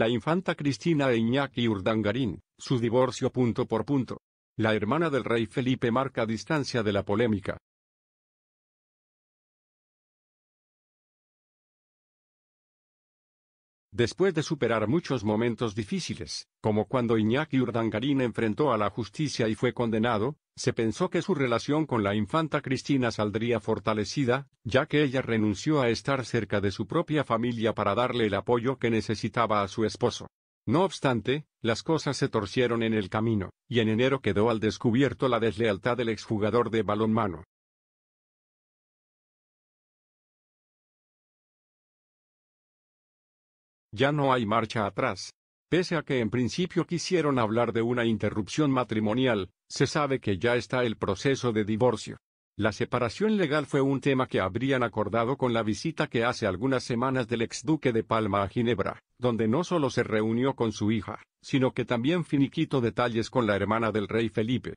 La infanta Cristina e y Urdangarín, su divorcio punto por punto. La hermana del rey Felipe marca distancia de la polémica. Después de superar muchos momentos difíciles, como cuando Iñaki Urdangarín enfrentó a la justicia y fue condenado, se pensó que su relación con la infanta Cristina saldría fortalecida, ya que ella renunció a estar cerca de su propia familia para darle el apoyo que necesitaba a su esposo. No obstante, las cosas se torcieron en el camino, y en enero quedó al descubierto la deslealtad del exjugador de balonmano. Ya no hay marcha atrás. Pese a que en principio quisieron hablar de una interrupción matrimonial, se sabe que ya está el proceso de divorcio. La separación legal fue un tema que habrían acordado con la visita que hace algunas semanas del ex duque de Palma a Ginebra, donde no solo se reunió con su hija, sino que también finiquito detalles con la hermana del rey Felipe.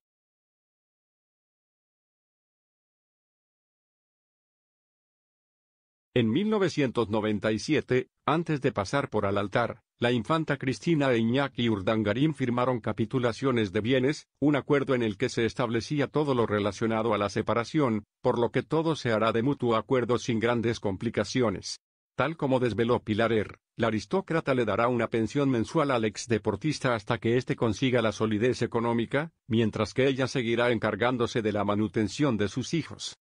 En 1997, antes de pasar por al altar, la infanta Cristina e y Urdangarín firmaron capitulaciones de bienes, un acuerdo en el que se establecía todo lo relacionado a la separación, por lo que todo se hará de mutuo acuerdo sin grandes complicaciones. Tal como desveló Pilarer, la aristócrata le dará una pensión mensual al ex deportista hasta que éste consiga la solidez económica, mientras que ella seguirá encargándose de la manutención de sus hijos.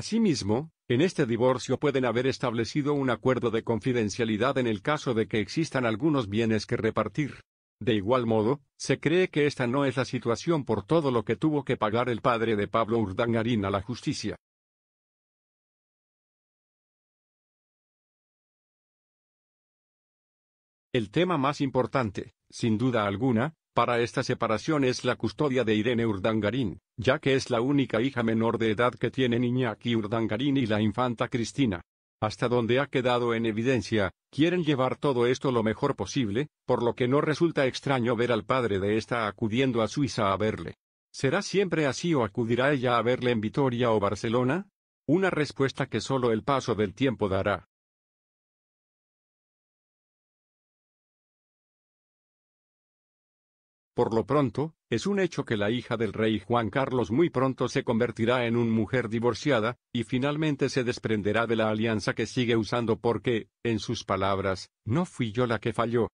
Asimismo, en este divorcio pueden haber establecido un acuerdo de confidencialidad en el caso de que existan algunos bienes que repartir. De igual modo, se cree que esta no es la situación por todo lo que tuvo que pagar el padre de Pablo Urdangarín a la justicia. El tema más importante, sin duda alguna, para esta separación es la custodia de Irene Urdangarín, ya que es la única hija menor de edad que niña Niñaki Urdangarín y la infanta Cristina. Hasta donde ha quedado en evidencia, quieren llevar todo esto lo mejor posible, por lo que no resulta extraño ver al padre de esta acudiendo a Suiza a verle. ¿Será siempre así o acudirá ella a verle en Vitoria o Barcelona? Una respuesta que solo el paso del tiempo dará. Por lo pronto, es un hecho que la hija del rey Juan Carlos muy pronto se convertirá en una mujer divorciada, y finalmente se desprenderá de la alianza que sigue usando porque, en sus palabras, no fui yo la que falló,